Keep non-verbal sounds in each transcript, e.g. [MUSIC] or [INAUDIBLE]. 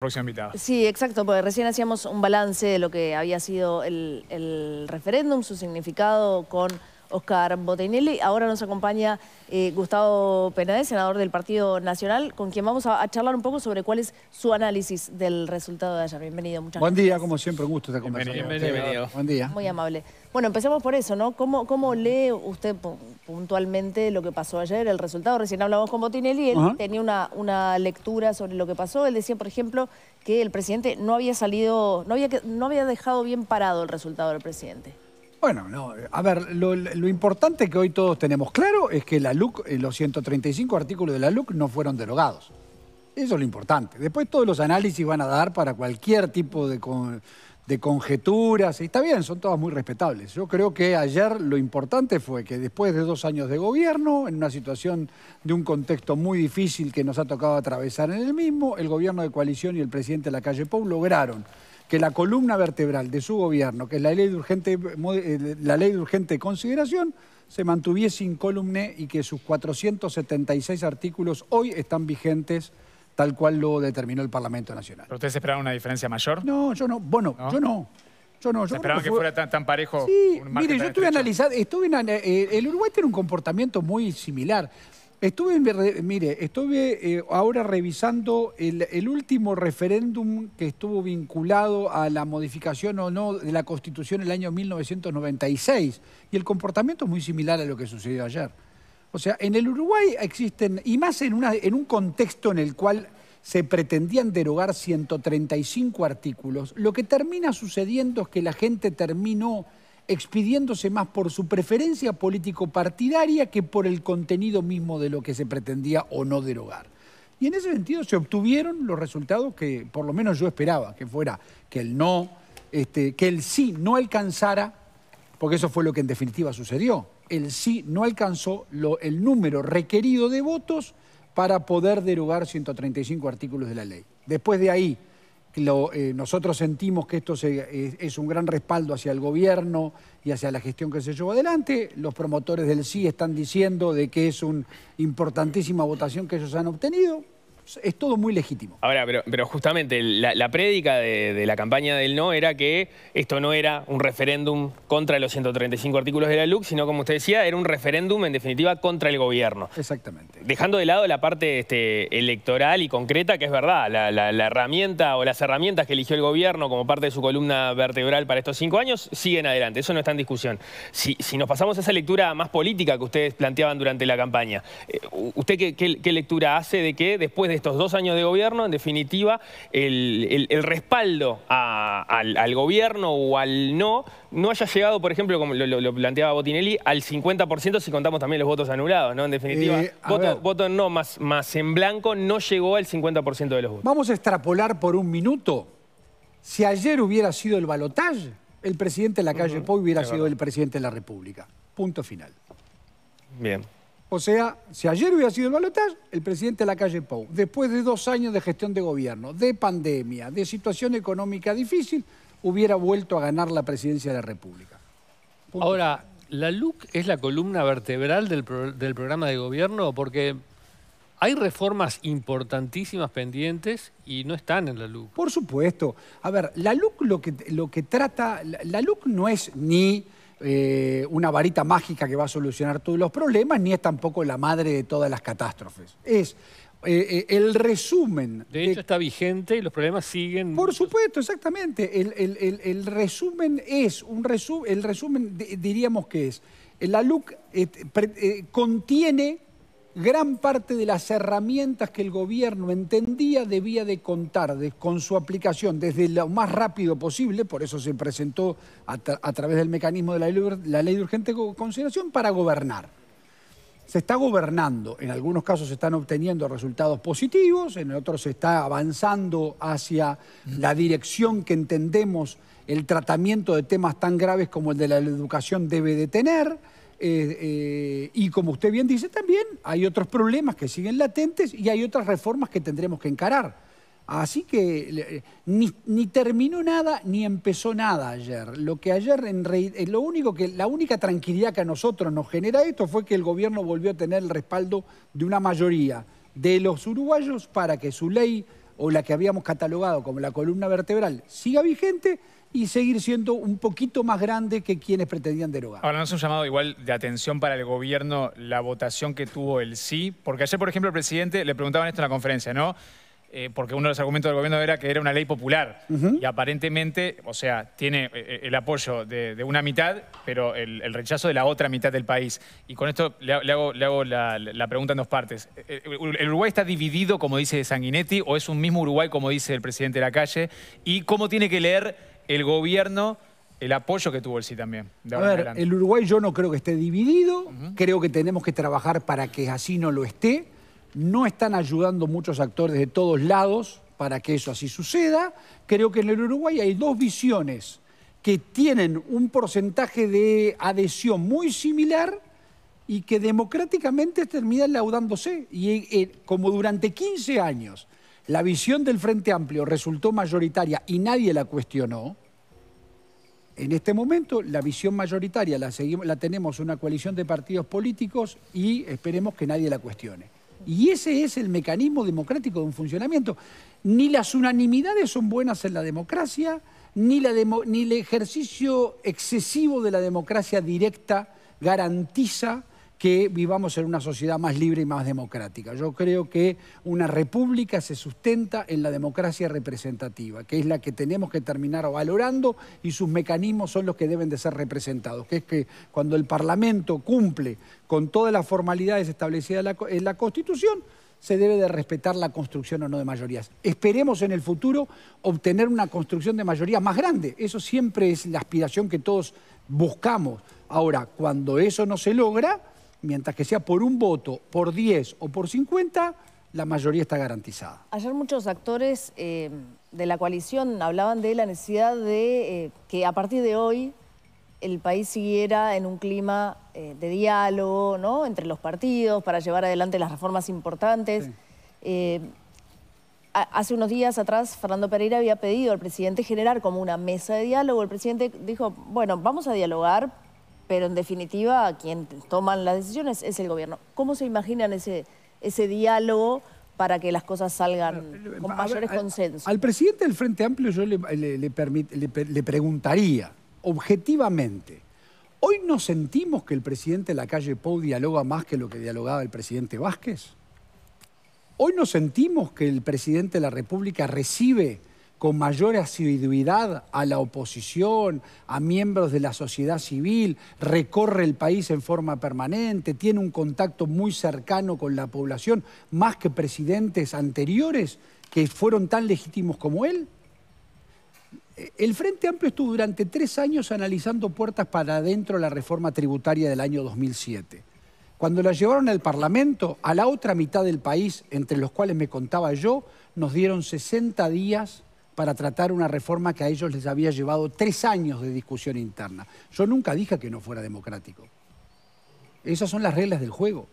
Próxima Sí, exacto, porque recién hacíamos un balance de lo que había sido el, el referéndum, su significado con... Oscar Botinelli. Ahora nos acompaña eh, Gustavo Penades, senador del Partido Nacional, con quien vamos a, charlar un poco sobre cuál es su análisis del resultado de ayer. Bienvenido, muchas gracias. Buen día, como siempre, un gusto estar conversación. Bienvenido. Bienvenido. Muy amable. Bueno, empecemos por eso, ¿no? ¿Cómo, lee usted puntualmente lo que pasó ayer, el resultado? Recién hablamos con Botinelli, él tenía una, lectura sobre lo que pasó. Él decía, por ejemplo, que el presidente no había salido, no había, no había dejado bien parado el resultado del presidente. Bueno, no, a ver, lo, importante que hoy todos tenemos claro es que la LUC, eh, los 135 artículos de la LUC no fueron derogados. Eso es lo importante. Después todos los análisis van a dar para cualquier tipo de, de conjeturas. Y está bien, son todas muy respetables. Yo creo que ayer lo importante fue que después de dos años de gobierno, en una situación de un contexto muy difícil que nos ha tocado atravesar en el mismo, el gobierno de coalición y el presidente de la calle Pou lograron que la columna vertebral de su gobierno, que es la ley de urgente, eh, la ley de consideración, se mantuviese incólumne y que sus 476 artículos hoy están vigentes tal cual lo determinó el Parlamento Nacional. ¿Pero ustedes esperaban una diferencia mayor? No, yo no. Bueno, yo no. Yo no, esperaban que, fuera tan, parejo? Sí, mire, yo estuve analizando, eh, el Uruguay tiene un comportamiento muy similar. Estuve, mire, estuve eh, ahora revisando el, último referéndum que estuvo vinculado a la modificación o no de la Constitución el año 1996 y el comportamiento es muy similar a lo que sucedió ayer. O sea, en el Uruguay existen, y más en, en un contexto en el cual se pretendían derogar 135 artículos, lo que termina sucediendo es que la gente terminó expidiéndose más por su preferencia político-partidaria que por el contenido mismo de lo que se pretendía o no derogar. Y en ese sentido se obtuvieron los resultados que por lo menos yo esperaba, que fuera que el no, este, que el sí no alcanzara, porque eso fue lo que en definitiva sucedió, el sí no alcanzó el número requerido de votos para poder derogar 135 artículos de la ley. Después de ahí, eh, nosotros sentimos que esto es, un gran respaldo hacia el gobierno y hacia la gestión que se llevó adelante. Los promotores del sí están diciendo de que es una importantísima votación que ellos han obtenido es todo muy legítimo. Ahora, pero, justamente la, prédica de, la campaña del no era que esto no era un referéndum contra los 135 artículos de la LUC, sino como usted decía, era un referéndum en definitiva contra el gobierno. Exactamente. Dejando de lado la parte este, electoral y concreta, que es verdad, la, herramienta o las herramientas que eligió el gobierno como parte de su columna vertebral para estos cinco años siguen adelante, eso no está en discusión. Si, nos pasamos a esa lectura más política que ustedes planteaban durante la campaña, eh, ¿usted qué lectura hace de que después de estos dos años de gobierno, en definitiva, el, respaldo al, gobierno o al no no haya llegado, por ejemplo, como lo, planteaba Botinelli, al 50% si contamos también los votos anulados, ¿no? En definitiva, eh, voto, no más, en blanco no llegó al 50% de los votos. Vamos a extrapolar por un minuto. Si ayer hubiera sido el balotaje, el presidente de la calle uh hubiera sido el presidente de la República. Punto final. Bien. O sea, si ayer hubiera sido el balotaje, el presidente de la calle Pau, después de dos años de gestión de gobierno, de pandemia, de situación económica difícil, hubiera vuelto a ganar la presidencia de la República. Ahora, ¿la LUC es la columna vertebral del, programa de gobierno? Porque hay reformas importantísimas pendientes y no están en la LUC. Por supuesto. A ver, la LUC lo que, lo que trata, la LUC no es ni eh, una varita mágica que va a solucionar todos los problemas, ni es tampoco la madre de todas las catástrofes. Es eh, eh, el resumen. De hecho, está vigente y los problemas siguen. Por supuesto, exactamente. El, resumen es, un el resumen diríamos que es, la LUC contiene gran parte de las herramientas que el gobierno entendía debía de contar con su aplicación desde lo más rápido posible, por eso se presentó a, través del mecanismo de la ley, la ley de urgente consideración para gobernar. Se está gobernando, en algunos casos se están obteniendo resultados positivos, en otros se está avanzando hacia la dirección que entendemos el tratamiento de temas tan graves como el de la educación debe de tener eh, eh, y como usted bien dice también, hay otros problemas que siguen latentes y hay otras reformas que tendremos que encarar. Así que eh, ni, terminó nada ni empezó nada ayer. Lo que ayer lo único que la única tranquilidad que a nosotros nos genera esto fue que el gobierno volvió a tener el respaldo de una mayoría de los uruguayos para que su ley o la que habíamos catalogado como la columna vertebral siga vigente y seguir siendo un poquito más grande que quienes pretendían derogar. Ahora, ¿no es un llamado igual de atención para el gobierno la votación que tuvo el sí? Porque ayer, por ejemplo, el presidente le preguntaban esto en la conferencia, ¿no? Eh, porque uno de los argumentos del gobierno era que era una ley popular. Y aparentemente, o sea, tiene eh, eh, el apoyo de, una mitad, pero el, rechazo de la otra mitad del país. Y con esto le, hago, la, la, pregunta en dos partes. ¿El Uruguay está dividido, como dice Sanguinetti, o es un mismo Uruguay, como dice el presidente de la calle? ¿Y cómo tiene que leer el gobierno el apoyo que tuvo el sí también. De a ver, el Uruguay yo no creo que esté dividido, creo que tenemos que trabajar para que así no lo esté. No están ayudando muchos actores de todos lados para que eso así suceda. Creo que en el Uruguay hay dos visiones que tienen un porcentaje de adhesión muy similar y que democráticamente terminan laudándose. Y, eh, como durante 15 años la visión del Frente Amplio resultó mayoritaria y nadie la cuestionó, en este momento la visión mayoritaria la, la tenemos una coalición de partidos políticos y esperemos que nadie la cuestione. Y ese es el mecanismo democrático de un funcionamiento. Ni las unanimidades son buenas en la democracia, ni, la ni el ejercicio excesivo de la democracia directa garantiza que vivamos en una sociedad más libre y más democrática. Yo creo que una república se sustenta en la democracia representativa, que es la que tenemos que terminar valorando y sus mecanismos son los que deben de ser representados, que es que cuando el Parlamento cumple con todas las formalidades establecidas en la, Constitución, se debe de respetar la construcción o no de mayorías. Esperemos en el futuro obtener una construcción de mayoría más grande. Eso siempre es la aspiración que todos buscamos. Ahora, cuando eso no se logra, mientras que sea por un voto, por 10 o por 50, la mayoría está garantizada. Ayer muchos actores eh, de la coalición hablaban de la necesidad de eh, que a partir de hoy el país siguiera en un clima eh, de diálogo ¿no? entre los partidos para llevar adelante las reformas importantes. hace unos días atrás Fernando Pereira había pedido al presidente generar como una mesa de diálogo. El presidente dijo, bueno, vamos a dialogar, pero en definitiva quien toman las decisiones es el gobierno. ¿Cómo se imaginan ese, ese diálogo para que las cosas salgan eh, con mayores consensos? Al, presidente del Frente Amplio yo le, le, le, preguntaría, objetivamente, ¿hoy no sentimos que el presidente de la calle Pou dialoga más que lo que dialogaba el presidente Vázquez? ¿Hoy no sentimos que el presidente de la República recibe con mayor asiduidad a la oposición, a miembros de la sociedad civil, recorre el país en forma permanente, tiene un contacto muy cercano con la población, más que presidentes anteriores que fueron tan legítimos como él? El Frente Amplio estuvo durante tres años analizando puertas para adentro la reforma tributaria del año 2007. Cuando la llevaron al Parlamento, a la otra mitad del país, entre los cuales me contaba yo, nos dieron 60 días para tratar una reforma que a ellos les había llevado tres años de discusión interna. Yo nunca dije que no fuera democrático. Esas son las reglas del juego.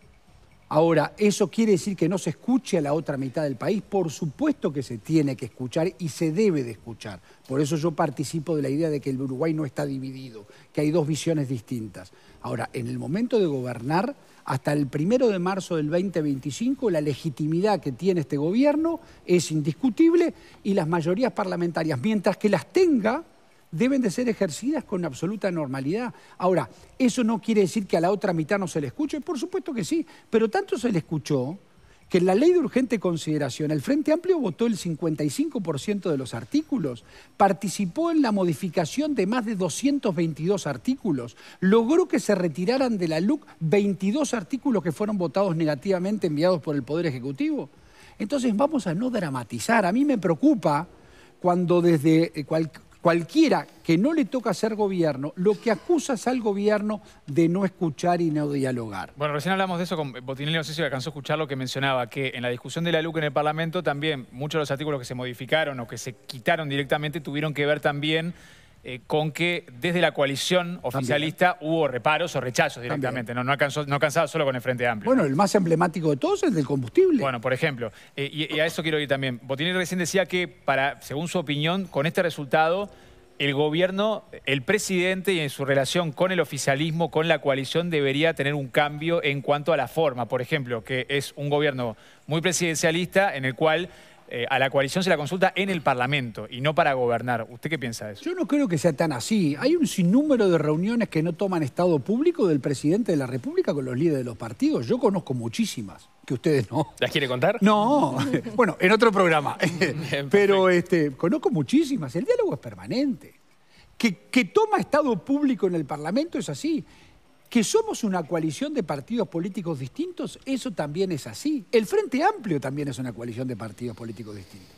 Ahora, ¿eso quiere decir que no se escuche a la otra mitad del país? Por supuesto que se tiene que escuchar y se debe de escuchar. Por eso yo participo de la idea de que el Uruguay no está dividido, que hay dos visiones distintas. Ahora, en el momento de gobernar hasta el primero de marzo del 2025 la legitimidad que tiene este gobierno es indiscutible y las mayorías parlamentarias, mientras que las tenga, deben de ser ejercidas con absoluta normalidad. Ahora, eso no quiere decir que a la otra mitad no se le escuche, por supuesto que sí, pero tanto se le escuchó que en la ley de urgente consideración el Frente Amplio votó el 55% de los artículos, participó en la modificación de más de 222 artículos, logró que se retiraran de la LUC 22 artículos que fueron votados negativamente enviados por el Poder Ejecutivo. Entonces vamos a no dramatizar. A mí me preocupa cuando desde eh, cualquiera que no le toca ser gobierno, lo que acusas al gobierno de no escuchar y no dialogar. Bueno, recién hablamos de eso con Botinelli, no sé si alcanzó a escuchar lo que mencionaba, que en la discusión de la LUC en el Parlamento también muchos de los artículos que se modificaron o que se quitaron directamente tuvieron que ver también eh, con que desde la coalición oficialista hubo reparos o rechazos directamente. No, no, alcanzó, no alcanzaba solo con el Frente Amplio. Bueno, el más emblemático de todos es el del combustible. Bueno, por ejemplo, eh, y, a eso quiero ir también. Botini recién decía que, para, según su opinión, con este resultado, el gobierno, el presidente y en su relación con el oficialismo, con la coalición, debería tener un cambio en cuanto a la forma. Por ejemplo, que es un gobierno muy presidencialista en el cual eh, a la coalición se la consulta en el Parlamento y no para gobernar. ¿Usted qué piensa de eso? Yo no creo que sea tan así. Hay un sinnúmero de reuniones que no toman estado público del presidente de la República con los líderes de los partidos. Yo conozco muchísimas que ustedes no. ¿Las quiere contar? No, [LAUGHS] bueno, en otro programa. [LAUGHS] [LAUGHS] Pero este, conozco muchísimas. El diálogo es permanente. Que, que toma estado público en el Parlamento es así que somos una coalición de partidos políticos distintos, eso también es así. El Frente Amplio también es una coalición de partidos políticos distintos.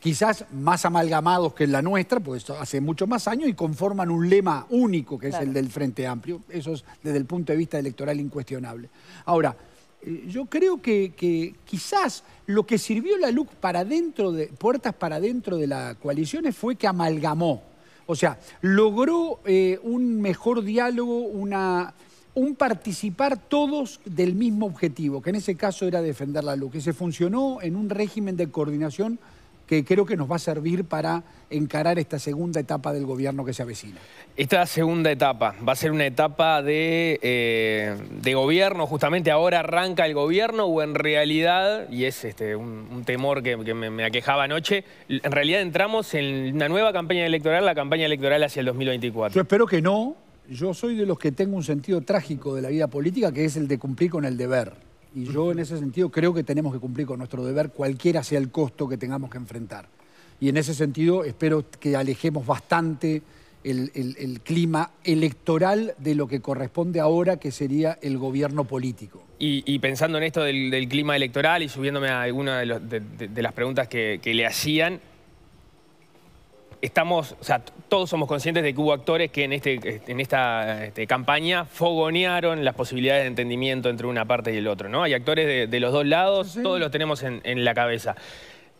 Quizás más amalgamados que la nuestra, pues hace mucho más años, y conforman un lema único que es el del Frente Amplio. Eso es desde el punto de vista electoral incuestionable. Ahora, eh, yo creo que, que quizás lo que sirvió la luz para dentro de, puertas para dentro de las coaliciones fue que amalgamó o sea, logró eh, un mejor diálogo, un participar todos del mismo objetivo, que en ese caso era defender la luz, que se funcionó en un régimen de coordinación que creo que nos va a servir para encarar esta segunda etapa del gobierno que se avecina. Esta segunda etapa va a ser una etapa de, eh, gobierno, justamente ahora arranca el gobierno o en realidad, y es este, un, temor que, me, me, aquejaba anoche, en realidad entramos en una nueva campaña electoral, la campaña electoral hacia el 2024. Yo espero que no, yo soy de los que tengo un sentido trágico de la vida política que es el de cumplir con el deber. Y yo en ese sentido creo que tenemos que cumplir con nuestro deber, cualquiera sea el costo que tengamos que enfrentar. Y en ese sentido espero que alejemos bastante el, clima electoral de lo que corresponde ahora, que sería el gobierno político. Y, pensando en esto del, clima electoral y subiéndome a alguna de, las preguntas que le hacían, estamos, o sea, todos somos conscientes de que hubo actores que en, este, este en esta este, campaña fogonearon las posibilidades de entendimiento entre una parte y el otro, ¿no? Hay actores de, los dos lados, todos los tenemos en, la cabeza.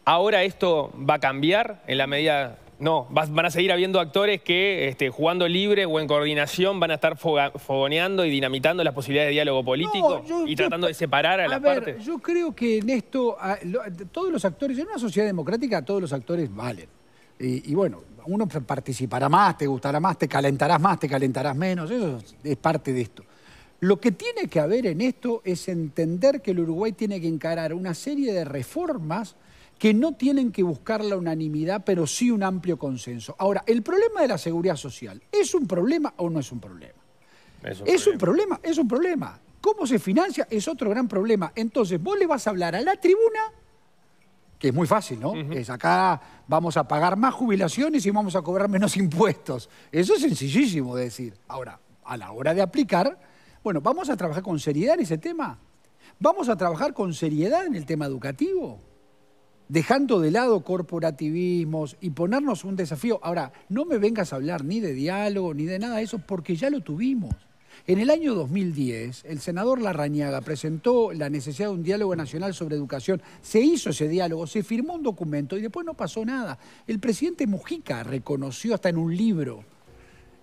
¿Ahora esto va a cambiar en la medida...? No, van a seguir habiendo actores que este, jugando libre o en coordinación van a estar fogoneando y dinamitando las posibilidades de diálogo político y tratando de separar a, a las partes. Yo creo que en esto, todos los actores, en una sociedad democrática todos los actores valen. Y, bueno, uno participará más, te gustará más, te calentarás más, te calentarás menos, eso es parte de esto. Lo que tiene que haber en esto es entender que el Uruguay tiene que encarar una serie de reformas que no tienen que buscar la unanimidad, pero sí un amplio consenso. Ahora, el problema de la seguridad social, ¿es un problema o no es un problema? Es un, un problema, es un problema. ¿Cómo se financia? Es otro gran problema. Entonces, vos le vas a hablar a la tribuna que es muy fácil, ¿no? Es acá vamos a pagar más jubilaciones y vamos a cobrar menos [LAUGHS] impuestos. Eso es sencillísimo de decir. Ahora, a la hora de aplicar, bueno, vamos a trabajar con seriedad en ese tema. Vamos a trabajar con seriedad en el tema educativo, dejando de lado corporativismos y ponernos un desafío. Ahora, no me vengas a hablar ni de diálogo ni de nada de eso porque ya lo tuvimos. En el año 2010, el senador Larrañaga presentó la necesidad de un diálogo nacional sobre educación. Se hizo ese diálogo, se firmó un documento y después no pasó nada. El presidente Mujica reconoció hasta en un libro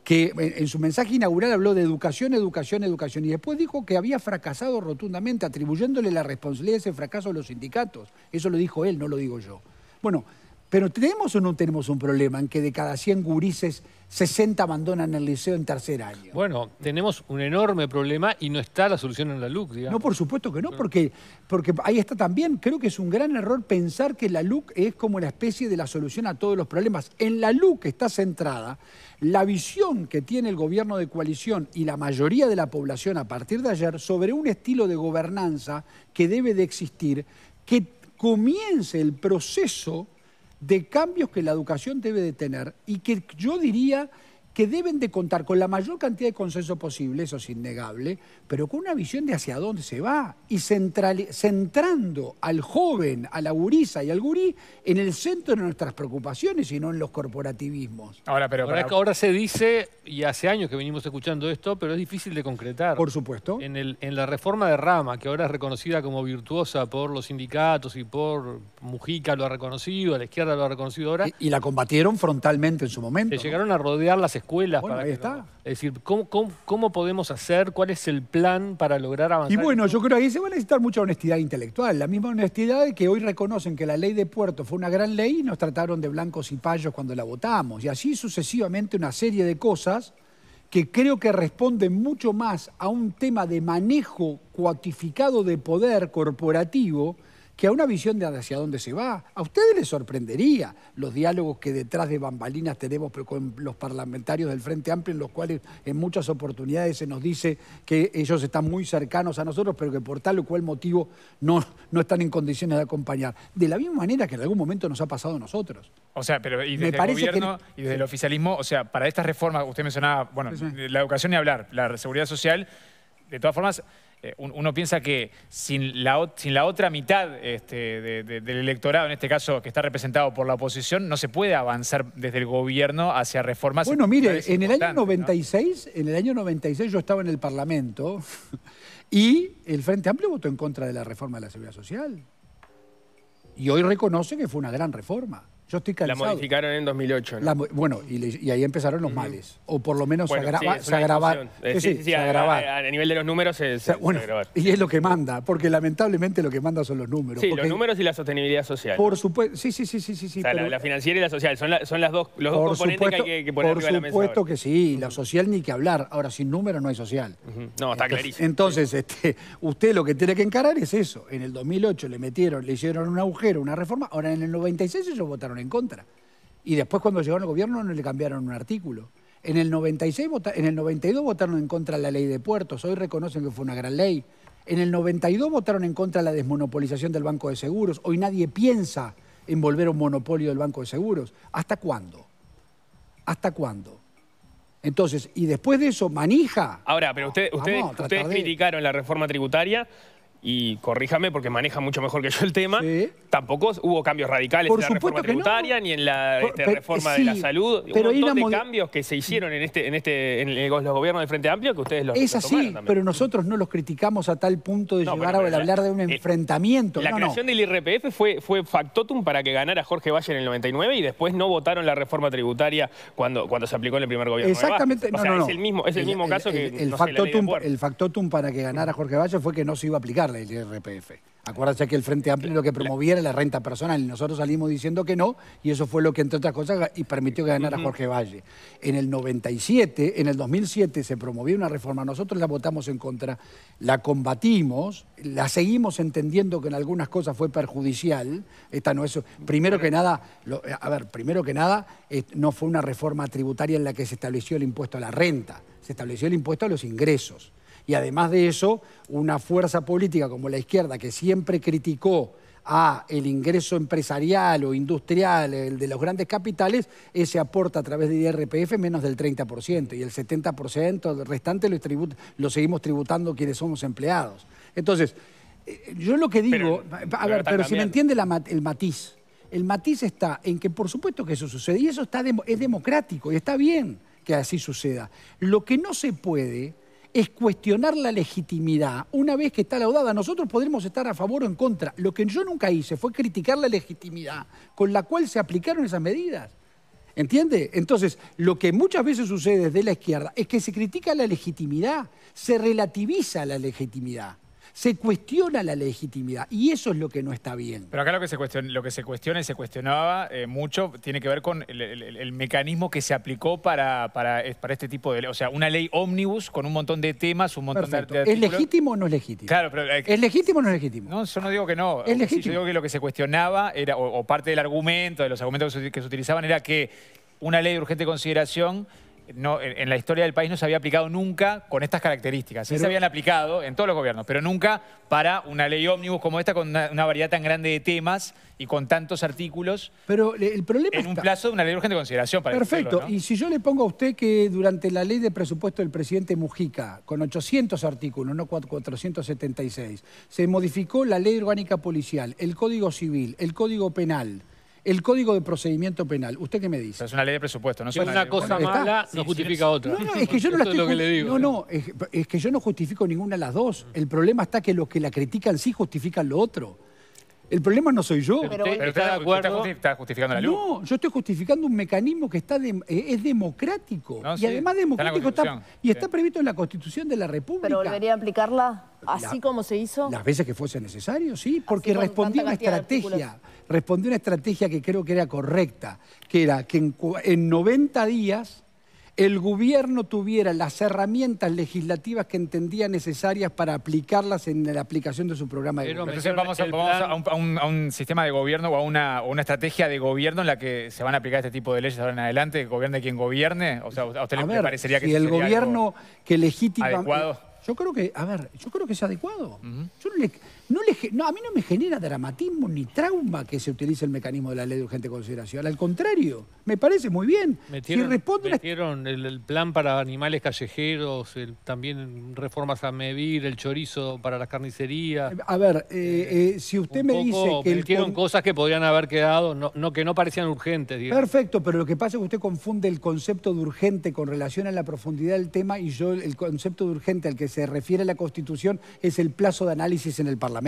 que en su mensaje inaugural habló de educación, educación, educación, y después dijo que había fracasado rotundamente, atribuyéndole la responsabilidad de ese fracaso a los sindicatos. Eso lo dijo él, no lo digo yo. Bueno, pero ¿tenemos o no tenemos un problema en que de cada 100 gurises, 60 abandonan el liceo en tercer año? Bueno, tenemos un enorme problema y no está la solución en la LUC, digamos. No, por supuesto que no, porque, porque ahí está también. Creo que es un gran error pensar que la LUC es como la especie de la solución a todos los problemas. En la LUC está centrada la visión que tiene el gobierno de coalición y la mayoría de la población a partir de ayer sobre un estilo de gobernanza que debe de existir, que comience el proceso de cambios que la educación debe de tener y que yo diría que deben de contar con la mayor cantidad de consenso posible, eso es innegable, pero con una visión de hacia dónde se va y centrando al joven, a la gurisa y al gurí en el centro de nuestras preocupaciones y no en los corporativismos. Ahora, pero ahora, ahora se dice, y hace años que venimos escuchando esto, pero es difícil de concretar. Por supuesto. En, la reforma de Rama, que ahora es reconocida como virtuosa por los sindicatos y por Mujica lo ha reconocido, a la izquierda lo ha reconocido ahora. Y, la combatieron frontalmente en su momento. Se llegaron a rodear las para está. Es decir, ¿cómo, podemos hacer? ¿Cuál es el plan para lograr avanzar? Y bueno, yo creo que ahí se va a necesitar mucha honestidad intelectual. La misma honestidad que hoy reconocen que la ley de Puerto fue una gran ley y nos trataron de blancos y payos cuando la votamos. Y así sucesivamente una serie de cosas que creo que responden mucho más a un tema de manejo cuantificado de poder corporativo que a una visión de hacia dónde se va. A ustedes les sorprendería los diálogos que detrás de bambalinas tenemos con los parlamentarios del Frente Amplio, en los cuales en muchas oportunidades se nos dice que ellos están muy cercanos a nosotros, pero que por tal o cual motivo no, no están en condiciones de acompañar. De la misma manera que en algún momento nos ha pasado a nosotros. O sea, pero desde el gobierno y desde el oficialismo, o sea, para estas reformas, usted mencionaba, bueno, la educación y hablar, la seguridad social, de todas formas eh, uno piensa que sin la, otra mitad este, del electorado, en este caso que está representado por la oposición, no se puede avanzar desde el gobierno hacia reformas. Bueno, mire, en el año 96, en el año 96 yo estaba en el Parlamento [LAUGHS] y el Frente Amplio votó en contra de la reforma de la seguridad social. Y hoy reconoce que fue una gran reforma. Yo estoy cansado. La modificaron en 2008. bueno, y, ahí empezaron los males. O por lo menos se, agravaron. Eh, a, nivel de los números bueno, Y es lo que manda, porque lamentablemente lo que manda son los números. Sí, los números y la sostenibilidad social. Por supuesto. Sí, sí, sí, sí. sí la, financiera y la social son, las dos, los dos componentes que hay que, poner arriba de la mesa. Por supuesto que sí. La social ni que hablar. Ahora, sin números no hay social. No, está clarísimo. Entonces, este, usted lo que tiene que encarar es eso. En el 2008 le metieron, le hicieron un agujero, una reforma. Ahora, en el 96 ellos votaron en contra. Y después cuando llegaron al gobierno no le cambiaron un artículo. En el, 96, en el 92 votaron en contra la ley de puertos, hoy reconocen que fue una gran ley. En el 92 votaron en contra la desmonopolización del Banco de Seguros, hoy nadie piensa en volver un monopolio del Banco de Seguros. ¿Hasta cuándo? ¿Hasta cuándo? Entonces, y después de eso, manija. Ahora, pero usted, ustedes, criticaron la reforma tributaria, y corríjame porque maneja mucho mejor que yo el tema, tampoco hubo cambios radicales en la reforma tributaria ni en la este, reforma de la salud. Pero un de cambios que se hicieron en este, en este, en los gobiernos de Frente Amplio que ustedes los Es así, pero nosotros no los criticamos a tal punto de llegar a hablar de un enfrentamiento. La creación del IRPF fue, fue factotum para que ganara Jorge Valle en el 99 y después no votaron la reforma tributaria cuando, cuando se aplicó en el primer gobierno. Exactamente, o sea, es el mismo, es el, mismo caso que el, factotum, el factotum para que ganara Jorge Valle fue que no se iba a aplicar la IRPF. acuérdense que el Frente Amplio lo que era la renta personal. Y nosotros salimos diciendo que no, y eso fue lo que, entre otras cosas, y permitió ganar a Jorge Valle. En el 97, en el 2007, se promovió una reforma. Nosotros la votamos en contra, la combatimos, la seguimos entendiendo que en algunas cosas fue perjudicial. Esta no es. Primero que nada, a ver, primero que nada, no fue una reforma tributaria en la que se estableció el impuesto a la renta, se estableció el impuesto a los ingresos y además de eso, una fuerza política como la izquierda, que siempre criticó a el ingreso empresarial o industrial, el de los grandes capitales, ese aporta a través de IRPF menos del 30% y el 70% del restante lo, seguimos tributando quienes somos empleados. Entonces, eh, yo lo que digo, pero, a ver, pero, si me entiende el matiz, el matiz está en que por supuesto que eso sucede y eso está es democrático y está bien que así suceda. Lo que no se puede es cuestionar la legitimidad una vez que está laudada. Nosotros podremos estar a favor o en contra. Lo que yo nunca hice fue criticar la legitimidad con la cual se aplicaron esas medidas. ¿Entiende? Entonces, lo que muchas veces sucede desde la izquierda es que se critica la legitimidad, se relativiza la legitimidad se cuestiona la legitimidad y eso es lo que no está bien. Pero acá lo que se cuestiona, lo que se cuestiona y se cuestionaba eh, mucho tiene que ver con el, mecanismo que se aplicó para, para, este tipo de... O sea, una ley ómnibus con un montón de temas, un montón de, ¿Es legítimo o no es legítimo? Claro, pero... Eh, ¿Es legítimo o no es legítimo? No, yo no digo que no. Es yo digo que lo que se cuestionaba era, o, parte del argumento, de los argumentos que se utilizaban era que una ley de urgente consideración en la historia del país no se había aplicado nunca con estas características. Sí se habían aplicado en todos los gobiernos, pero nunca para una ley ómnibus como esta con una, variedad tan grande de temas y con tantos artículos. Pero el problema En un plazo de una ley de consideración. Para Perfecto. Y si yo le pongo a usted que durante la ley de presupuesto del presidente Mujica, con 800 artículos, no 476, se modificó la ley orgánica policial, el Código Civil, el Código Penal el Código de Procedimiento Penal, ¿usted qué me dice? es una ley de presupuesto, no es una, una cosa mala no justifica otra. No, no, es que yo no estoy... No, no, es que yo no justifico ninguna de las dos. El problema está que los que la critican sí justifican lo otro. El problema no soy yo. Pero, está, justificando la luz. No, yo estoy justificando un mecanismo que está eh, es democrático. y además democrático está, y está previsto en la Constitución de la República. ¿Pero volvería aplicarla así como se hizo? Las veces que fuese necesario, sí, porque respondí a una estrategia. Respondí una estrategia que creo que era correcta, que era que en 90 días el gobierno tuviera las herramientas legislativas que entendía necesarias para aplicarlas en la aplicación de su programa de Pero Entonces vamos, a, un, sistema de gobierno o a una, estrategia de gobierno en la que se van a aplicar este tipo de leyes ahora en adelante, gobierne quien gobierne. O sea, ¿a usted le, parecería que si el gobierno que legítima... Yo creo que, a ver, yo creo que es adecuado. le, no a mí no me genera dramatismo ni trauma que se utilice el mecanismo de la ley de urgente consideración. Al contrario, me parece muy bien. Metieron, si responde el, plan para animales callejeros, también reformas a medir, el chorizo para las carnicerías. A ver, eh, eh, si usted me dice que... Metieron cosas que podrían haber quedado, no, que no parecían urgentes. Perfecto, pero lo que pasa es que usted confunde el concepto de urgente con relación a la profundidad del tema y yo el concepto de urgente al que se refiere la Constitución es el plazo de análisis en el Parlamento.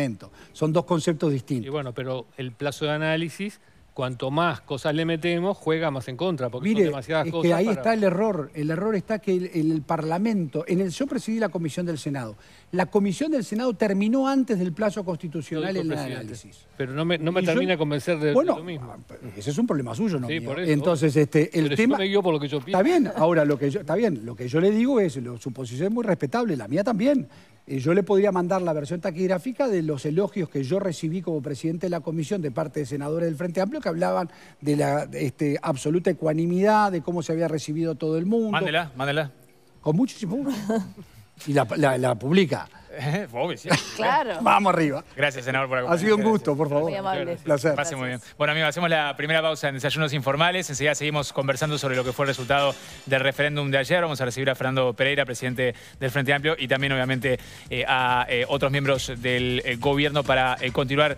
Son dos conceptos distintos. Y bueno, pero el plazo de análisis, cuanto más cosas le metemos, juega más en contra, porque son demasiadas cosas Que ahí está el error. El error está que el, Parlamento, en el, yo presidí la Comisión del Senado. La Comisión del Senado terminó antes del plazo constitucional en análisis. Pero no me, termina convencer de, lo mismo. Ah, ese es un problema suyo, ¿no? Sí, Por eso. Entonces, este, el tema. Está bien, ahora lo que yo, está bien, lo que yo le digo es, su posición es muy respetable, la mía también. Eh, yo le podría mandar la versión taquigráfica de los elogios que yo recibí como presidente de la comisión de parte de senadores del Frente Amplio que hablaban de la este, absoluta ecuanimidad, de cómo se había recibido todo el mundo. Mándela, mándela. Con muchísimo Y la, la publica. [LAUGHS] [LAUGHS] Claro. Vamos arriba. Gracias, senador, por acompañarnos. Ha sido un gusto, por favor. Muy amable. Placer. Pase muy bien. Bueno, amigos, hacemos la primera pausa en Desayunos Informales. Enseguida seguimos conversando sobre lo que fue el resultado del referéndum de ayer. Vamos a recibir a Fernando Pereira, presidente del Frente Amplio, y también, obviamente, eh, a eh, otros miembros del eh, gobierno para continuar...